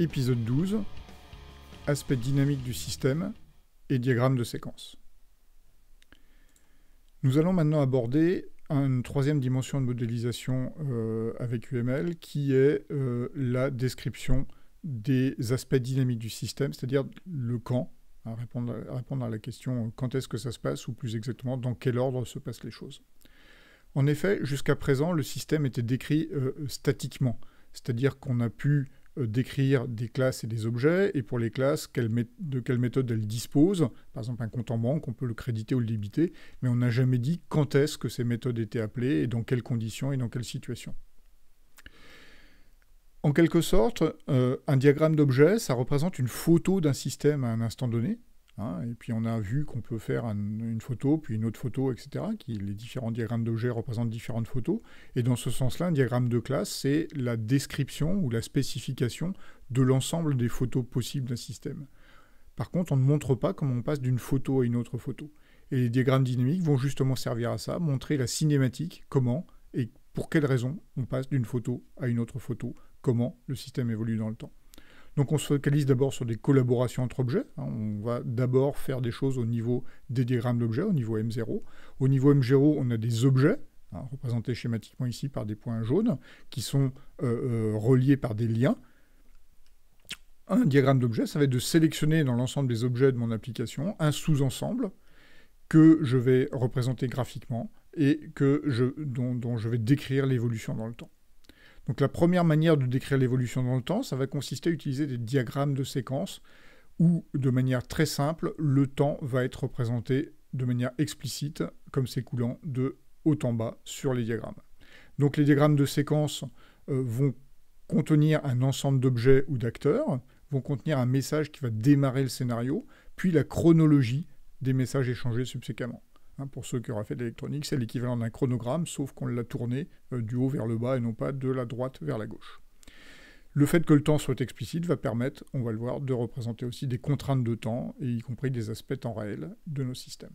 Épisode 12 Aspect dynamique du système et diagramme de séquence. Nous allons maintenant aborder une troisième dimension de modélisation euh, avec UML qui est euh, la description des aspects dynamiques du système, c'est-à-dire le quand, répondre, à la question euh, quand est-ce que ça se passe ou plus exactement dans quel ordre se passent les choses. En effet, jusqu'à présent, le système était décrit statiquement, c'est-à-dire qu'on a pu euh, décrire des classes et des objets, et pour les classes, de quelle méthode elles disposent. Par exemple, un compte en banque, on peut le créditer ou le débiter, mais on n'a jamais dit quand est-ce que ces méthodes étaient appelées, et dans quelles conditions et dans quelles situations. En quelque sorte, euh, un diagramme d'objet, ça représente une photo d'un système à un instant donné, Hein, et puis on a vu qu'on peut faire une photo, puis une autre photo, etc. les différents diagrammes d'objets représentent différentes photos. Et dans ce sens-là, un diagramme de classe, c'est la description ou la spécification de l'ensemble des photos possibles d'un système. Par contre, on ne montre pas comment on passe d'une photo à une autre photo. Et les diagrammes dynamiques vont justement servir à ça, montrer la cinématique, comment et pour quelles raisons on passe d'une photo à une autre photo, comment le système évolue dans le temps. Donc on se focalise d'abord sur des collaborations entre objets. Hein. On va d'abord faire des choses au niveau des diagrammes d'objets, au niveau M0. Au niveau M0, on a des objets, hein, représentés schématiquement ici par des points jaunes, qui sont euh, euh, reliés par des liens. Un diagramme d'objet, ça va être de sélectionner dans l'ensemble des objets de mon application un sous-ensemble que je vais représenter graphiquement et que dont je vais décrire l'évolution dans le temps. Donc la première manière de décrire l'évolution dans le temps, ça va consister à utiliser des diagrammes de séquence où, de manière très simple, le temps va être représenté de manière explicite comme s'écoulant de haut en bas sur les diagrammes. Donc les diagrammes de séquence euh, vont contenir un ensemble d'objets ou d'acteurs, vont contenir un message qui va démarrer le scénario, puis la chronologie des messages échangés subséquemment. Hein, pour ceux qui auraient fait de l'électronique, c'est l'équivalent d'un chronogramme, sauf qu'on l'a tourné euh, du haut vers le bas et non pas de la droite vers la gauche. Le fait que le temps soit explicite va permettre, on va le voir, de représenter aussi des contraintes de temps, et y compris des aspects temps réels de nos systèmes.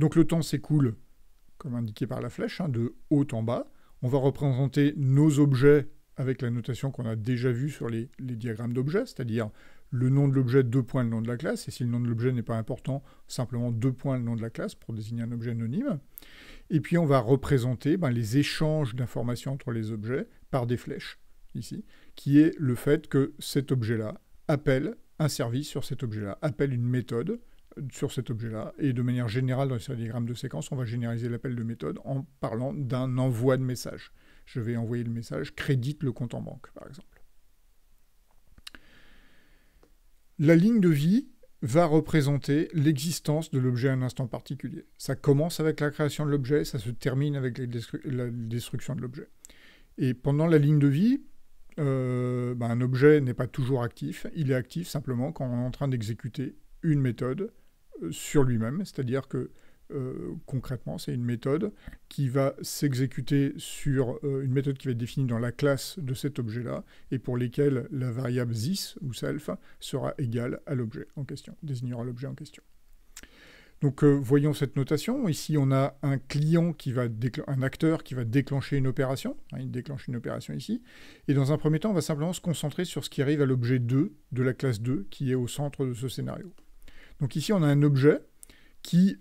Donc le temps s'écoule, comme indiqué par la flèche, hein, de haut en bas. On va représenter nos objets avec la notation qu'on a déjà vue sur les diagrammes d'objets, c'est-à-dire le nom de l'objet, deux points le nom de la classe, et si le nom de l'objet n'est pas important, simplement deux points le nom de la classe pour désigner un objet anonyme. Et puis on va représenter ben, les échanges d'informations entre les objets par des flèches, ici, qui est le fait que cet objet-là appelle un service sur cet objet-là, appelle une méthode sur cet objet-là, et de manière générale dans les diagrammes de séquence, on va généraliser l'appel de méthode en parlant d'un envoi de message. Je vais envoyer le message « crédite le compte en banque », par exemple. La ligne de vie va représenter l'existence de l'objet à un instant particulier. Ça commence avec la création de l'objet, ça se termine avec la, destruction de l'objet. Et pendant la ligne de vie, euh, ben, un objet n'est pas toujours actif, il est actif simplement quand on est en train d'exécuter une méthode euh, sur lui-même, c'est-à-dire que euh, concrètement, c'est une méthode qui va s'exécuter sur euh, une méthode qui va être définie dans la classe de cet objet-là, et pour lesquelles la variable this ou self sera égale à l'objet en question, désignera l'objet en question. Donc euh, voyons cette notation. Ici, on a un client qui va un acteur qui va déclencher une opération. Hein, il déclenche une opération ici. Et dans un premier temps, on va simplement se concentrer sur ce qui arrive à l'objet 2 de la classe 2 qui est au centre de ce scénario. Donc ici, on a un objet qui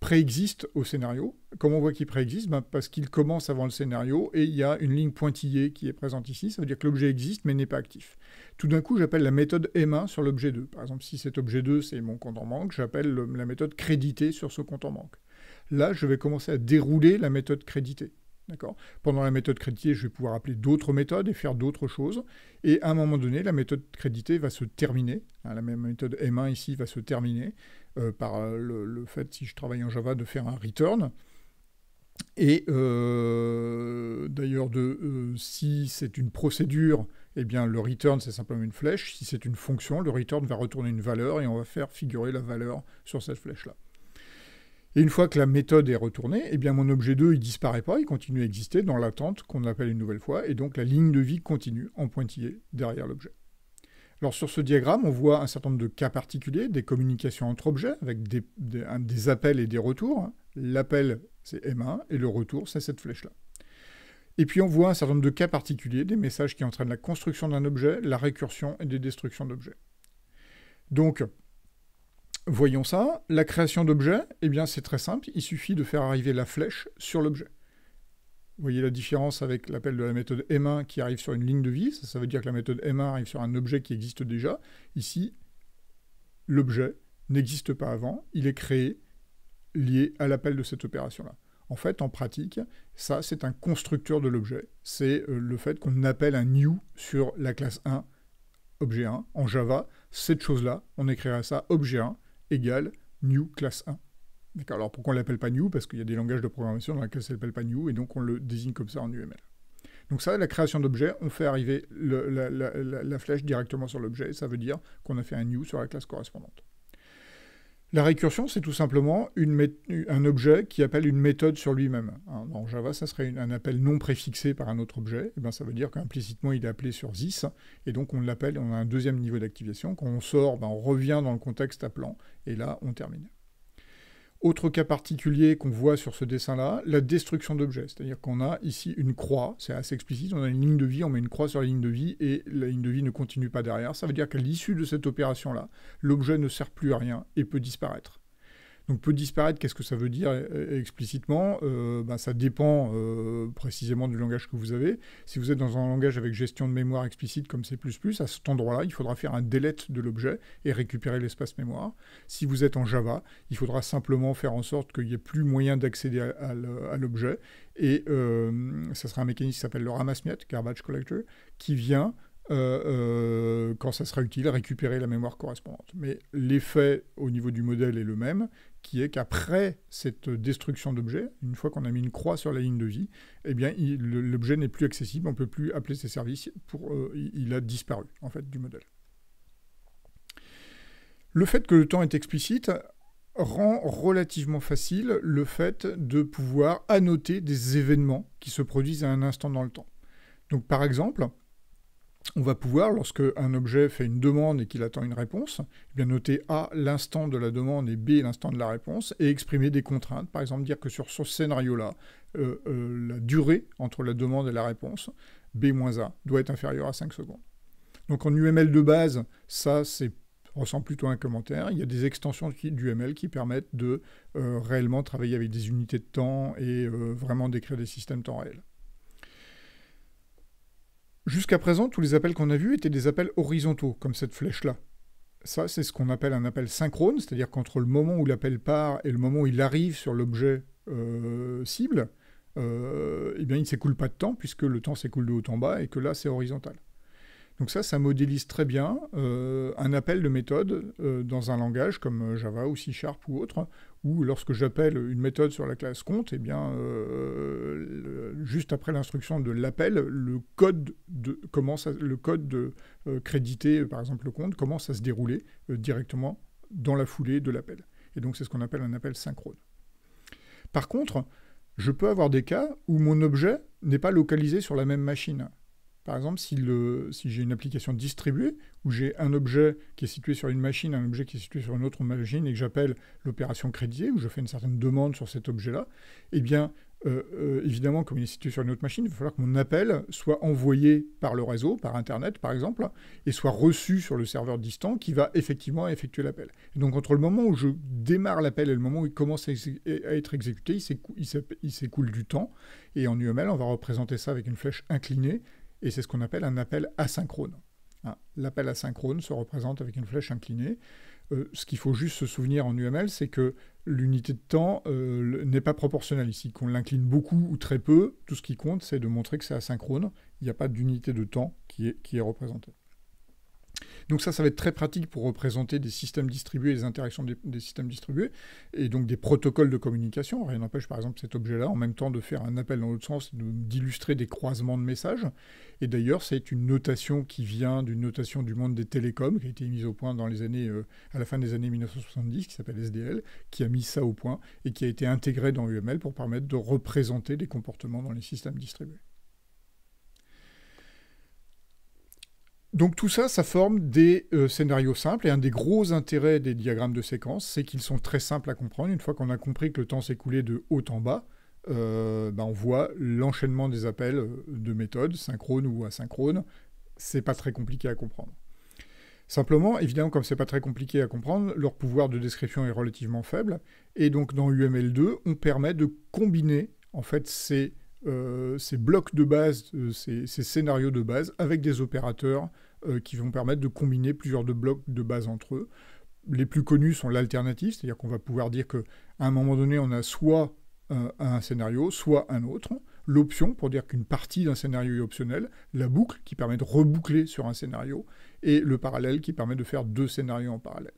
préexiste au scénario. Comment on voit qu'il préexiste ben, Parce qu'il commence avant le scénario et il y a une ligne pointillée qui est présente ici. Ça veut dire que l'objet existe mais n'est pas actif. Tout d'un coup, j'appelle la méthode M1 sur l'objet 2. Par exemple, si cet objet 2, c'est mon compte en banque, j'appelle la méthode crédité sur ce compte en banque. Là, je vais commencer à dérouler la méthode crédité. D'accord Pendant la méthode créditée, je vais pouvoir appeler d'autres méthodes et faire d'autres choses. Et à un moment donné, la méthode créditée va se terminer. Hein, la même méthode M1 ici va se terminer euh, par euh, le, fait, si je travaille en Java, de faire un return. Et euh, d'ailleurs, si c'est une procédure, eh bien le return c'est simplement une flèche. Si c'est une fonction, le return va retourner une valeur et on va faire figurer la valeur sur cette flèche-là. Et une fois que la méthode est retournée, eh bien mon objet 2, il disparaît pas, il continue à exister dans l'attente qu'on appelle une nouvelle fois, et donc la ligne de vie continue en pointillé derrière l'objet. Alors sur ce diagramme, on voit un certain nombre de cas particuliers, des communications entre objets, avec des, des appels et des retours. L'appel, c'est M1, et le retour, c'est cette flèche-là. Et puis on voit un certain nombre de cas particuliers, des messages qui entraînent la construction d'un objet, la récursion et des destructions d'objets. Donc, Voyons ça. La création d'objets, eh bien c'est très simple, il suffit de faire arriver la flèche sur l'objet. Vous voyez la différence avec l'appel de la méthode M1 qui arrive sur une ligne de vie, ça, veut dire que la méthode M1 arrive sur un objet qui existe déjà. Ici, l'objet n'existe pas avant, il est créé lié à l'appel de cette opération-là. En fait, en pratique, ça, c'est un constructeur de l'objet. C'est euh, le fait qu'on appelle un new sur la classe 1, objet 1. En Java, cette chose-là, on écrira ça objet 1, égale new classe 1. alors pourquoi on ne l'appelle pas new Parce qu'il y a des langages de programmation dans lesquels ça s'appelle pas new, et donc on le désigne comme ça en UML. Donc ça, la création d'objets, on fait arriver la, la flèche directement sur l'objet, ça veut dire qu'on a fait un new sur la classe correspondante. La récursion, c'est tout simplement un objet qui appelle une méthode sur lui-même. En hein, dans Java, ça serait un appel non préfixé par un autre objet. Et eh ben, ça veut dire qu'implicitement, il est appelé sur ZIS. Et donc, on l'appelle, on a un deuxième niveau d'activation. Quand on sort, ben, on revient dans le contexte appelant. Et là, on termine. Autre cas particulier qu'on voit sur ce dessin-là, la destruction d'objets. C'est-à-dire qu'on a ici une croix, c'est assez explicite, on a une ligne de vie, on met une croix sur la ligne de vie et la ligne de vie ne continue pas derrière. Ça veut dire qu'à l'issue de cette opération-là, l'objet ne sert plus à rien et peut disparaître. Donc peut disparaître, qu'est-ce que ça veut dire euh, explicitement euh, bah, Ça dépend euh, précisément du langage que vous avez. Si vous êtes dans un langage avec gestion de mémoire explicite comme C ⁇ à cet endroit-là, il faudra faire un delete de l'objet et récupérer l'espace mémoire. Si vous êtes en Java, il faudra simplement faire en sorte qu'il n'y ait plus moyen d'accéder à, l'objet. Et ça sera un mécanisme qui s'appelle le ramasse-miettes, garbage collector, qui vient... Euh, euh, quand ça sera utile, récupérer la mémoire correspondante. Mais l'effet au niveau du modèle est le même, qui est qu'après cette destruction d'objet, une fois qu'on a mis une croix sur la ligne de vie, eh bien l'objet n'est plus accessible, on ne peut plus appeler ses services, pour, euh, il a disparu en fait du modèle. Le fait que le temps est explicite rend relativement facile le fait de pouvoir annoter des événements qui se produisent à un instant dans le temps. Donc par exemple, on va pouvoir, lorsque un objet fait une demande et qu'il attend une réponse, eh bien noter A l'instant de la demande et B l'instant de la réponse, et exprimer des contraintes. Par exemple, dire que sur ce scénario-là, euh, euh, la durée entre la demande et la réponse, B-A, doit être inférieure à 5 secondes. Donc en UML de base, ça ressemble plutôt à un commentaire. Il y a des extensions d'UML qui permettent de euh, réellement travailler avec des unités de temps et vraiment d'écrire des systèmes temps réels. Jusqu'à présent, tous les appels qu'on a vus étaient des appels horizontaux, comme cette flèche-là. Ça, c'est ce qu'on appelle un appel synchrone, c'est-à-dire qu'entre le moment où l'appel part et le moment où il arrive sur l'objet euh, cible, euh, eh bien, il ne s'écoule pas de temps, puisque le temps s'écoule de haut en bas, et que là, c'est horizontal. Donc ça, ça modélise très bien euh, un appel de méthode euh, dans un langage comme euh, Java ou C Sharp ou autre, où lorsque j'appelle une méthode sur la classe compte, eh bien, juste après l'instruction de l'appel, le code, de, commence le code de, crédité, par exemple le compte, commence à se dérouler directement dans la foulée de l'appel. Et donc c'est ce qu'on appelle un appel synchrone. Par contre, je peux avoir des cas où mon objet n'est pas localisé sur la même machine. Par exemple, si, j'ai une application distribuée, où j'ai un objet qui est situé sur une machine, un objet qui est situé sur une autre machine, et que j'appelle l'opération crédier où je fais une certaine demande sur cet objet-là, eh bien, euh, euh, évidemment, comme il est situé sur une autre machine, il va falloir que mon appel soit envoyé par le réseau, par Internet par exemple, et soit reçu sur le serveur distant qui va effectivement effectuer l'appel. donc entre le moment où je démarre l'appel et le moment où il commence à être exécuté, il s'écoule du temps. Et en UML, on va représenter ça avec une flèche inclinée et c'est ce qu'on appelle un appel asynchrone. Ah, l'appel asynchrone se représente avec une flèche inclinée. Euh, ce qu'il faut juste se souvenir en UML, c'est que l'unité de temps euh, n'est pas proportionnelle ici. Qu'on l'incline beaucoup ou très peu, tout ce qui compte, c'est de montrer que c'est asynchrone. Il n'y a pas d'unité de temps qui est représentée. Donc ça, ça va être très pratique pour représenter des systèmes distribués, les interactions des, systèmes distribués, et donc des protocoles de communication. Rien n'empêche, par exemple, cet objet-là, en même temps, de faire un appel dans l'autre sens, d'illustrer des croisements de messages. Et d'ailleurs, c'est une notation qui vient d'une notation du monde des télécoms, qui a été mise au point dans les années, euh, à la fin des années 1970, qui s'appelle SDL, qui a mis ça au point et qui a été intégrée dans UML pour permettre de représenter des comportements dans les systèmes distribués. Donc tout ça, ça forme des euh, scénarios simples, et un des gros intérêts des diagrammes de séquence, c'est qu'ils sont très simples à comprendre. Une fois qu'on a compris que le temps s'écoulait de haut en bas, euh, bah, on voit l'enchaînement des appels euh, de méthodes, synchrone ou asynchrones. C'est pas très compliqué à comprendre. Simplement, évidemment, comme c'est pas très compliqué à comprendre, leur pouvoir de description est relativement faible, et donc dans UML2, on permet de combiner en fait ces euh, ces blocs de base, euh, ces, scénarios de base, avec des opérateurs euh, qui vont permettre de combiner plusieurs de blocs de base entre eux. Les plus connus sont l'alternative, c'est-à-dire qu'on va pouvoir dire qu'à un moment donné, on a soit un scénario, soit un autre. L'option pour dire qu'une partie d'un scénario est optionnelle, la boucle qui permet de reboucler sur un scénario, et le parallèle qui permet de faire deux scénarios en parallèle.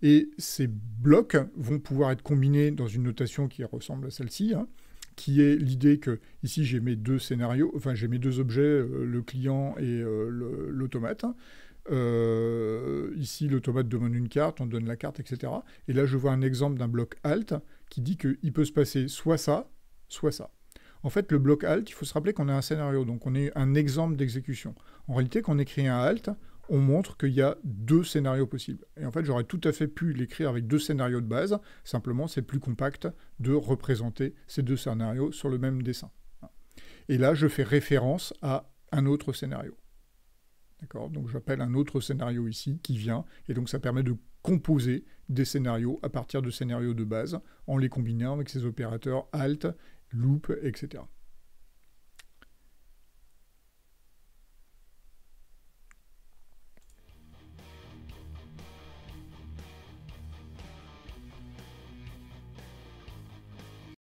Et ces blocs vont pouvoir être combinés dans une notation qui ressemble à celle-ci. Hein qui est l'idée que ici j'ai mes deux scénarios, enfin j'ai mes deux objets, euh, le client et euh, l'automate. Hein. Euh, ici, l'automate demande une carte, on donne la carte, etc. Et là, je vois un exemple d'un bloc alt qui dit qu'il peut se passer soit ça, soit ça. En fait, le bloc alt, il faut se rappeler qu'on a un scénario, donc on est un exemple d'exécution. En réalité, quand on écrit un alt, on montre qu'il y a deux scénarios possibles. Et en fait, j'aurais tout à fait pu l'écrire avec deux scénarios de base, simplement c'est plus compact de représenter ces deux scénarios sur le même dessin. Et là, je fais référence à un autre scénario. D'accord Donc j'appelle un autre scénario ici qui vient, et donc ça permet de composer des scénarios à partir de scénarios de base en les combinant avec ces opérateurs alt, loop, etc.